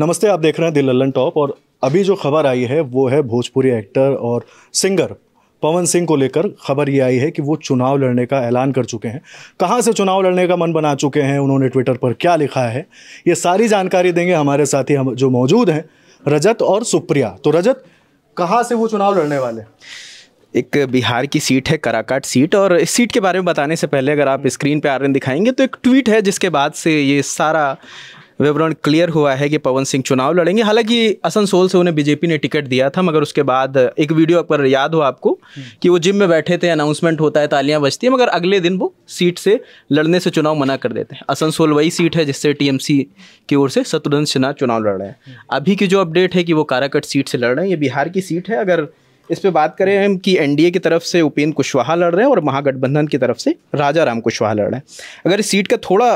नमस्ते आप देख रहे हैं दिल लल्लन टॉप और अभी जो खबर आई है वो है भोजपुरी एक्टर और सिंगर पवन सिंह को लेकर खबर ये आई है कि वो चुनाव लड़ने का ऐलान कर चुके हैं कहाँ से चुनाव लड़ने का मन बना चुके हैं उन्होंने ट्विटर पर क्या लिखा है ये सारी जानकारी देंगे हमारे साथी हम जो मौजूद हैं रजत और सुप्रिया तो रजत कहाँ से वो चुनाव लड़ने वाले एक बिहार की सीट है कराकाट सीट और इस सीट के बारे में बताने से पहले अगर आप हम्म। स्क्रीन पे आर दिखाएंगे तो एक ट्वीट है जिसके बाद से ये सारा विवरण क्लियर हुआ है कि पवन सिंह चुनाव लड़ेंगे हालांकि असनसोल से उन्हें बीजेपी ने टिकट दिया था मगर उसके बाद एक वीडियो पर याद हो आपको कि वो जिम में बैठे थे अनाउंसमेंट होता है तालियां बजती है मगर अगले दिन वो सीट से लड़ने से चुनाव मना कर देते हैं असनसोल वही सीट है जिससे टीएमसी की ओर से शत्रुघ्न सिन्हा चुनाव लड़ रहे हैं अभी की जो अपडेट है कि वो काराकट सीट से लड़ रहे हैं ये बिहार की सीट है अगर इस पर बात करें हम कि एनडीए की तरफ से उपेंद्र कुशवाहा लड़ रहे हैं और महागठबंधन की तरफ से राजा राम कुशवाहा लड़ रहे हैं अगर इस सीट का थोड़ा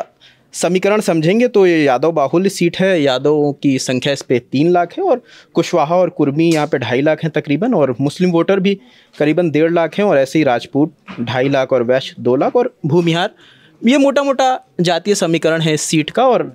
समीकरण समझेंगे तो ये यादव बाहुल्य सीट है यादवों की संख्या इस पर तीन लाख है और कुशवाहा और कुर्मी यहाँ पे ढाई लाख हैं तकरीबन और मुस्लिम वोटर भी करीबन डेढ़ लाख हैं और ऐसे ही राजपूत ढाई लाख और वैश्य दो लाख और भूमिहार ये मोटा मोटा जातीय समीकरण है इस सीट का और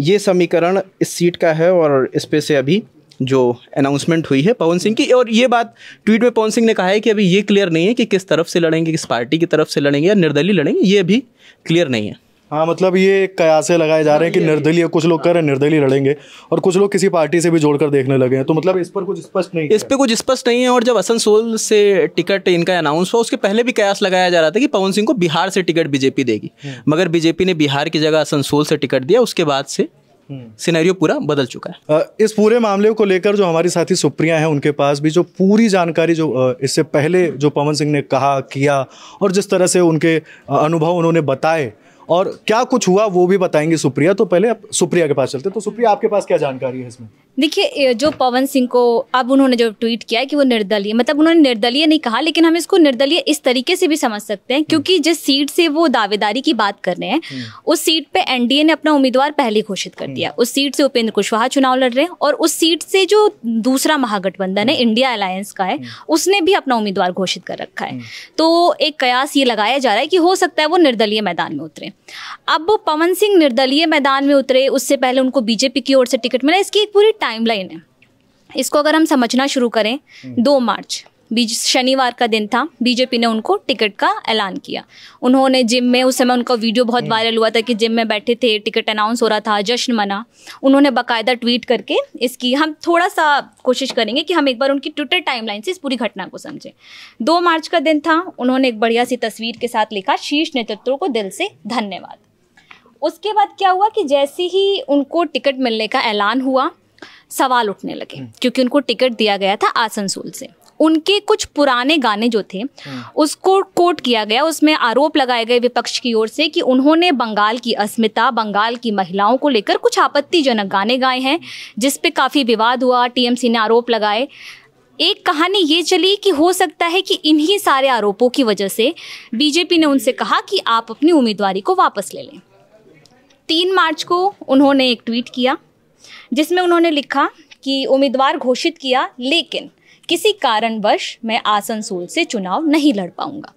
ये समीकरण इस सीट का है और इस पर से अभी जो अनाउंसमेंट हुई है पवन सिंह की और ये बात ट्वीट में पवन सिंह ने कहा है कि अभी ये क्लियर नहीं है कि किस तरफ से लड़ेंगे किस पार्टी की तरफ से लड़ेंगे या निर्दलीय लड़ेंगे ये अभी क्लियर नहीं है हाँ मतलब ये कयासे लगाए जा रहे हैं कि हाँ, निर्दलीय कुछ लोग कर रहे हैं निर्दलीय लड़ेंगे और कुछ लोग किसी पार्टी से भी जोड़कर देखने लगे हैं तो मतलब इस पर कुछ स्पष्ट नहीं इस पर कुछ स्पष्ट नहीं है और जब असनसोल से टिकट इनका अनाउंस हुआ उसके पहले भी कयास लगाया जा रहा था कि पवन सिंह को बिहार से टिकट बीजेपी देगी हम्म। मगर बीजेपी ने बिहार की जगह असनसोल से टिकट दिया उसके बाद से हम्म। सिनेरियो पूरा बदल चुका है इस पूरे मामले को लेकर जो हमारी साथी सुप्रिया हैं उनके पास भी जो पूरी जानकारी जो इससे पहले जो पवन सिंह ने कहा किया और जिस तरह से उनके अनुभव उन्होंने बताए और क्या कुछ हुआ वो भी बताएंगे सुप्रिया तो पहले आप सुप्रिया के पास चलते तो सुप्रिया आपके पास क्या जानकारी है इसमें देखिए जो पवन सिंह को अब उन्होंने जो ट्वीट किया है कि वो निर्दलीय मतलब उन्होंने निर्दलीय नहीं कहा लेकिन हम इसको निर्दलीय इस तरीके से भी समझ सकते हैं क्योंकि जिस सीट से वो दावेदारी की बात कर रहे हैं हम्म। उस सीट पे एनडीए ने अपना उम्मीदवार पहले घोषित कर हम्म। दिया उस सीट से उपेंद्र कुशवाहा चुनाव लड़ रहे हैं और उस सीट से जो दूसरा महागठबंधन है हम्म। इंडिया अलायंस का है उसने भी अपना उम्मीदवार घोषित कर रखा है तो एक कयास ये लगाया जा रहा है कि हो सकता है वो निर्दलीय मैदान में उतरे अब वो पवन सिंह निर्दलीय मैदान में उतरे उससे पहले उनको बीजेपी की ओर से टिकट मिला इसकी एक पूरी टाइमलाइन है इसको अगर हम समझना शुरू करें हम्म। दो मार्च बीज शनिवार का दिन था बीजेपी ने उनको टिकट का ऐलान किया उन्होंने जिम में उस समय उनका वीडियो बहुत हम्म। वायरल हुआ था कि जिम में बैठे थे टिकट अनाउंस हो रहा था जश्न मना उन्होंने बाकायदा ट्वीट करके इसकी हम थोड़ा सा कोशिश करेंगे कि हम एक बार उनकी ट्विटर टाइमलाइन से इस पूरी घटना को समझें दो मार्च का दिन था उन्होंने एक बढ़िया सी तस्वीर के साथ लिखा शीर्ष नेतृत्व को दिल से धन्यवाद उसके बाद क्या हुआ कि जैसे ही उनको टिकट मिलने का ऐलान हुआ सवाल उठने लगे हम्म। क्योंकि उनको टिकट दिया गया था आसनसोल से उनके कुछ पुराने गाने जो थे हम्म। उसको कोट किया गया उसमें आरोप लगाए गए विपक्ष की ओर से कि उन्होंने बंगाल की अस्मिता बंगाल की महिलाओं को लेकर कुछ आपत्तिजनक गाने गाए हैं जिसपे काफ़ी विवाद हुआ टीएमसी ने आरोप लगाए एक कहानी ये चली कि हो सकता है कि इन्हीं सारे आरोपों की वजह से बीजेपी ने उनसे कहा कि आप अपनी उम्मीदवारी को वापस ले लें तीन मार्च को उन्होंने एक ट्वीट किया जिसमें उन्होंने लिखा कि उम्मीदवार घोषित किया लेकिन किसी कारणवश मैं आसनसोल से चुनाव नहीं लड़ पाऊंगा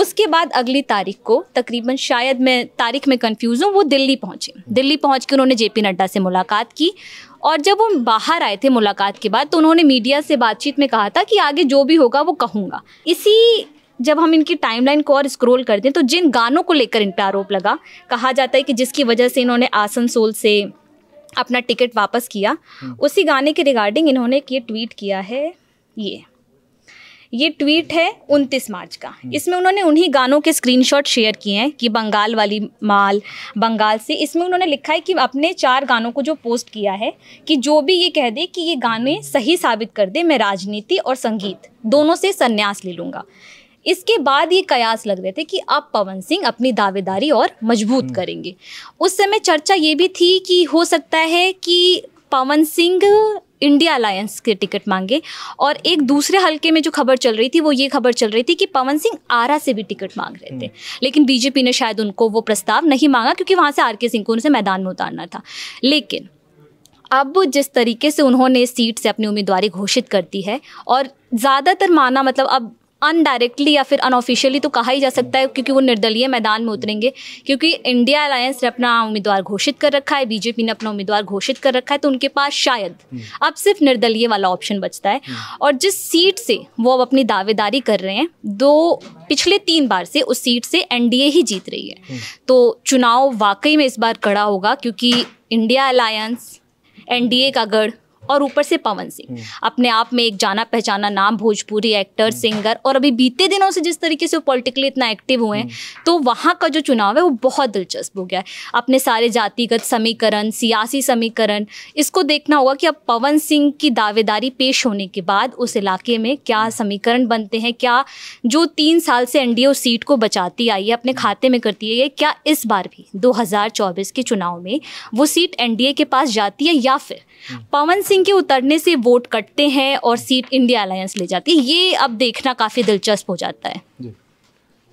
उसके बाद अगली तारीख को तकरीबन शायद मैं तारीख में कंफ्यूज हूँ वो दिल्ली पहुँचे दिल्ली पहुँच के उन्होंने जेपी नड्डा से मुलाकात की और जब वो बाहर आए थे मुलाकात के बाद तो उन्होंने मीडिया से बातचीत में कहा था कि आगे जो भी होगा वो कहूँगा इसी जब हम इनकी टाइमलाइन को और स्क्रॉल करते हैं तो जिन गानों को लेकर इन पर आरोप लगा कहा जाता है कि जिसकी वजह से इन्होंने आसनसोल से अपना टिकट वापस किया हम्म। उसी गाने के रिगार्डिंग इन्होंने एक ये ट्वीट किया है ये ये ट्वीट है 29 मार्च का इसमें उन्होंने उन्हीं गानों के स्क्रीनशॉट शेयर किए हैं कि बंगाल वाली माल बंगाल से इसमें उन्होंने लिखा है कि अपने चार गानों को जो पोस्ट किया है कि जो भी ये कह दे कि ये गाने सही साबित कर दे मैं राजनीति और संगीत दोनों से संन्यास ले लूँगा इसके बाद ये कयास लग रहे थे कि अब पवन सिंह अपनी दावेदारी और मजबूत हम्म। करेंगे उस समय चर्चा ये भी थी कि हो सकता है कि पवन सिंह इंडिया अलायंस के टिकट मांगे और एक दूसरे हल्के में जो खबर चल रही थी वो ये खबर चल रही थी कि पवन सिंह आरा से भी टिकट मांग रहे थे हम्म। लेकिन बीजेपी ने शायद उनको वो प्रस्ताव नहीं मांगा क्योंकि वहाँ से आर के सिंह को उनसे मैदान में उतारना था लेकिन अब जिस तरीके से उन्होंने इस सीट से अपनी उम्मीदवारी घोषित कर दी है और ज़्यादातर माना मतलब अब अनडायरेक्टली या फिर अनऑफिशियली तो कहा ही जा सकता है क्योंकि वो निर्दलीय मैदान में उतरेंगे क्योंकि इंडिया अलायंस ने अपना उम्मीदवार घोषित कर रखा है बीजेपी ने अपना उम्मीदवार घोषित कर रखा है तो उनके पास शायद हम्म। अब सिर्फ निर्दलीय वाला ऑप्शन बचता है हम्म। और जिस सीट से वो अब अपनी दावेदारी कर रहे हैं दो पिछले तीन बार से उस सीट से एनडीए ही जीत रही है हम्म। तो चुनाव वाकई में इस बार कड़ा होगा क्योंकि इंडिया अलायंस एनडीए का गढ़ और ऊपर से पवन सिंह हम्म। अपने आप में एक जाना पहचाना नाम भोजपुरी एक्टर हम्म। सिंगर और अभी बीते दिनों से जिस तरीके से वो पॉलिटिकली इतना एक्टिव हुए हैं हम्म। तो वहाँ का जो चुनाव है वो बहुत दिलचस्प हो गया है अपने सारे जातिगत समीकरण सियासी समीकरण इसको देखना होगा कि अब पवन सिंह की दावेदारी पेश होने के बाद उस इलाके में क्या समीकरण बनते हैं क्या जो तीन साल से एनडीए उस सीट को बचाती आई है अपने खाते में करती है क्या इस बार भी दो के चुनाव में वो सीट एनडीए के पास जाती है या फिर पवन सिंह के उतरने से वोट कटते हैं और सीट इंडिया अलायंस ले जाती है ये अब देखना काफ़ी दिलचस्प हो जाता है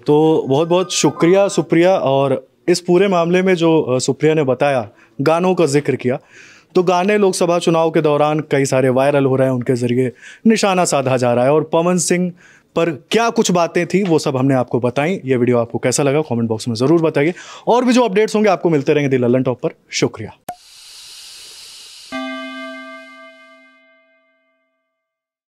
तो बहुत बहुत शुक्रिया सुप्रिया और इस पूरे मामले में जो सुप्रिया ने बताया गानों का जिक्र किया तो गाने लोकसभा चुनाव के दौरान कई सारे वायरल हो रहे हैं उनके ज़रिए निशाना साधा जा रहा है और पवन सिंह पर क्या कुछ बातें थी वो सब हमने आपको बताई ये वीडियो आपको कैसा लगा कमेंट बॉक्स में ज़रूर बताइए और भी जो अपडेट्स होंगे आपको मिलते रहेंगे दी टॉप पर शुक्रिया